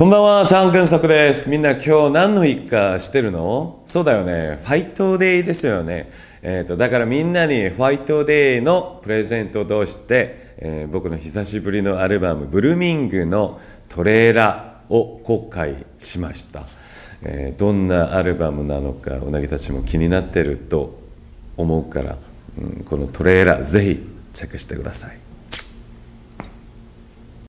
こんばんは、シャン・グンソクです。みんな今日何の日かしてるのそうだよね。ファイトデイですよね。えーと、だからみんなにファイトデイのプレゼントを通して、えー、僕の久しぶりのアルバム、ブルーミングのトレーラーを公開しました。えー、どんなアルバムなのか、うなぎたちも気になってると思うから、うん、このトレーラー、ぜひチェックしてください。